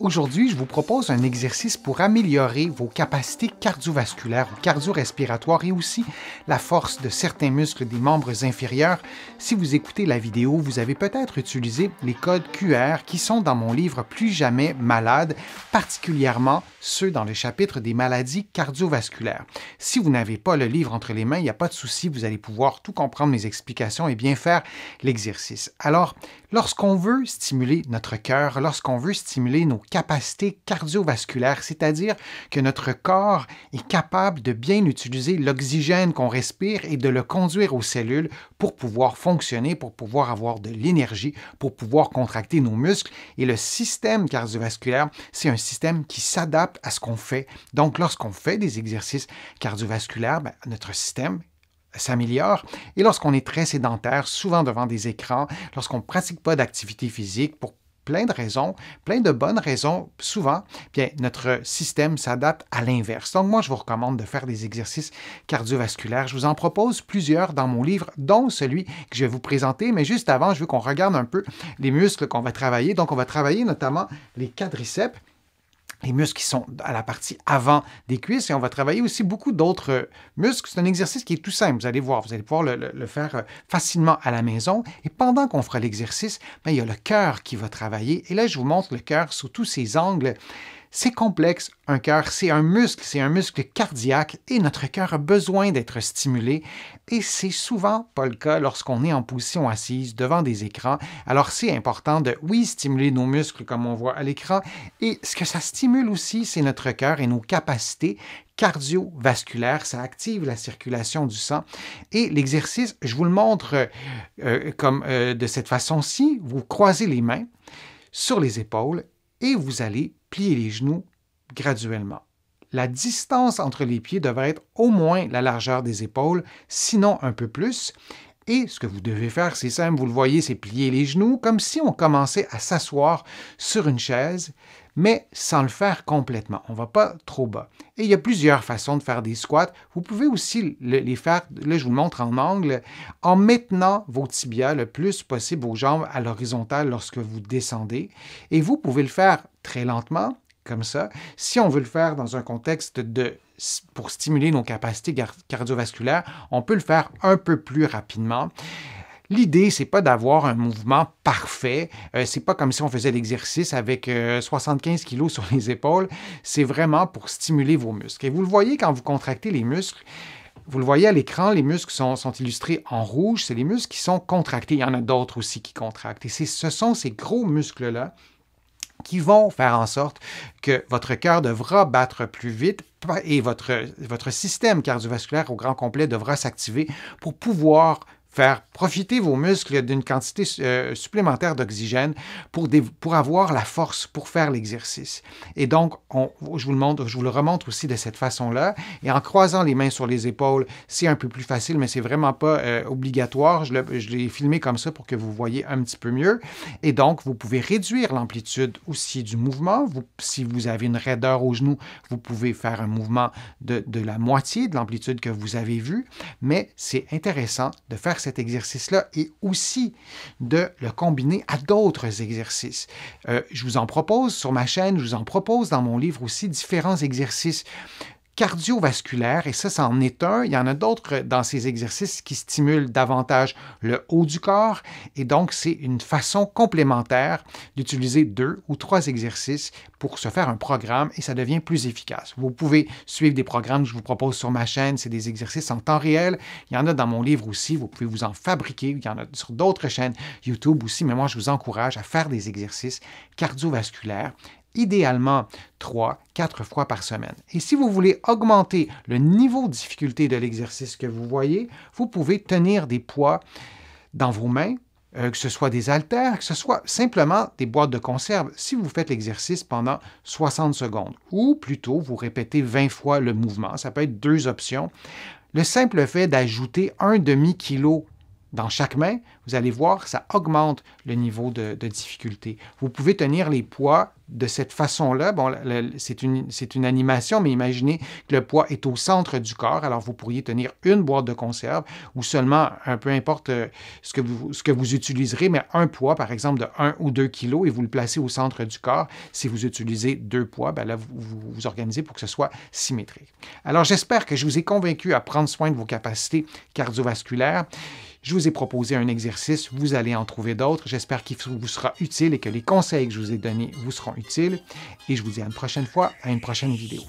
Aujourd'hui, je vous propose un exercice pour améliorer vos capacités cardiovasculaires ou cardio-respiratoires et aussi la force de certains muscles des membres inférieurs. Si vous écoutez la vidéo, vous avez peut-être utilisé les codes QR qui sont dans mon livre Plus jamais malade, particulièrement ceux dans le chapitre des maladies cardiovasculaires. Si vous n'avez pas le livre entre les mains, il n'y a pas de souci, vous allez pouvoir tout comprendre mes explications et bien faire l'exercice. Alors, lorsqu'on veut stimuler notre cœur, lorsqu'on veut stimuler nos capacité cardiovasculaire, c'est-à-dire que notre corps est capable de bien utiliser l'oxygène qu'on respire et de le conduire aux cellules pour pouvoir fonctionner, pour pouvoir avoir de l'énergie, pour pouvoir contracter nos muscles. Et le système cardiovasculaire, c'est un système qui s'adapte à ce qu'on fait. Donc lorsqu'on fait des exercices cardiovasculaires, ben, notre système s'améliore. Et lorsqu'on est très sédentaire, souvent devant des écrans, lorsqu'on ne pratique pas d'activité physique pour plein de raisons, plein de bonnes raisons, souvent, bien, notre système s'adapte à l'inverse. Donc, moi, je vous recommande de faire des exercices cardiovasculaires. Je vous en propose plusieurs dans mon livre, dont celui que je vais vous présenter. Mais juste avant, je veux qu'on regarde un peu les muscles qu'on va travailler. Donc, on va travailler notamment les quadriceps les muscles qui sont à la partie avant des cuisses et on va travailler aussi beaucoup d'autres muscles. C'est un exercice qui est tout simple, vous allez voir, vous allez pouvoir le, faire euh, facilement à la maison. Et pendant qu'on fera l'exercice, ben, il y a le cœur qui va travailler. Et là, je vous montre le cœur sous tous ses angles. C'est complexe, un cœur, c'est un muscle, c'est un muscle cardiaque et notre cœur a besoin d'être stimulé et c'est souvent pas le cas lorsqu'on est en position assise devant des écrans. Alors c'est important de, oui, stimuler nos muscles comme on voit à l'écran et ce que ça stimule aussi, c'est notre cœur et nos capacités cardiovasculaires. ça active la circulation du sang. Et l'exercice, je vous le montre euh, euh, comme euh, de cette façon-ci, vous croisez les mains sur les épaules et vous allez plier les genoux graduellement. La distance entre les pieds devrait être au moins la largeur des épaules, sinon un peu plus. Et ce que vous devez faire, c'est simple, vous le voyez, c'est plier les genoux comme si on commençait à s'asseoir sur une chaise mais sans le faire complètement. On ne va pas trop bas. Et il y a plusieurs façons de faire des squats. Vous pouvez aussi les faire, là je vous le montre en angle, en maintenant vos tibias le plus possible aux jambes à l'horizontale lorsque vous descendez. Et vous pouvez le faire très lentement, comme ça. Si on veut le faire dans un contexte de pour stimuler nos capacités cardiovasculaires, on peut le faire un peu plus rapidement. L'idée, c'est pas d'avoir un mouvement parfait. Ce euh, c'est pas comme si on faisait l'exercice avec 75 euh, kilos sur les épaules. C'est vraiment pour stimuler vos muscles. Et vous le voyez quand vous contractez les muscles. Vous le voyez à l'écran, les muscles sont, sont illustrés en rouge. C'est les muscles qui sont contractés. Il y en a d'autres aussi qui contractent. Et ce sont ces gros muscles-là qui vont faire en sorte que votre cœur devra battre plus vite et votre, votre système cardiovasculaire au grand complet devra s'activer pour pouvoir faire profiter vos muscles d'une quantité euh, supplémentaire d'oxygène pour, pour, avoir la force pour faire l'exercice. Et donc, on, je, vous le montre, je vous le remontre aussi de cette façon-là. Et en croisant les mains sur les épaules, c'est un peu plus facile, mais c'est vraiment pas euh, obligatoire. Je l'ai filmé comme ça pour que vous voyez un petit peu mieux. Et donc, vous pouvez réduire l'amplitude aussi du mouvement. Vous, si vous avez une raideur au genou, vous pouvez faire un mouvement de, de la moitié de l'amplitude que vous avez vue. Mais c'est intéressant de faire cet exercice-là et aussi de le combiner à d'autres exercices. Euh, je vous en propose sur ma chaîne, je vous en propose dans mon livre aussi différents exercices cardiovasculaire, et ça, c'en est un. Il y en a d'autres dans ces exercices qui stimulent davantage le haut du corps, et donc c'est une façon complémentaire d'utiliser deux ou trois exercices pour se faire un programme, et ça devient plus efficace. Vous pouvez suivre des programmes que je vous propose sur ma chaîne, c'est des exercices en temps réel. Il y en a dans mon livre aussi, vous pouvez vous en fabriquer, il y en a sur d'autres chaînes YouTube aussi, mais moi je vous encourage à faire des exercices cardiovasculaires idéalement 3, 4 fois par semaine. Et si vous voulez augmenter le niveau de difficulté de l'exercice que vous voyez, vous pouvez tenir des poids dans vos mains, euh, que ce soit des haltères, que ce soit simplement des boîtes de conserve, si vous faites l'exercice pendant 60 secondes, ou plutôt vous répétez 20 fois le mouvement. Ça peut être deux options. Le simple fait d'ajouter un demi-kilo dans chaque main, vous allez voir, ça augmente le niveau de, difficulté. Vous pouvez tenir les poids de cette façon-là. Bon, c'est une, une, animation, mais imaginez que le poids est au centre du corps. Alors, vous pourriez tenir une boîte de conserve ou seulement, un, peu importe euh, ce que, vous, ce que vous utiliserez, mais un poids, par exemple, de 1 ou 2 kilos et vous le placez au centre du corps. Si vous utilisez deux poids, ben là, vous vous organisez pour que ce soit symétrique. Alors, j'espère que je vous ai convaincu à prendre soin de vos capacités cardiovasculaires. Je vous ai proposé un exercice, vous allez en trouver d'autres. J'espère qu'il vous sera utile et que les conseils que je vous ai donnés vous seront utiles. Et je vous dis à une prochaine fois, à une prochaine vidéo.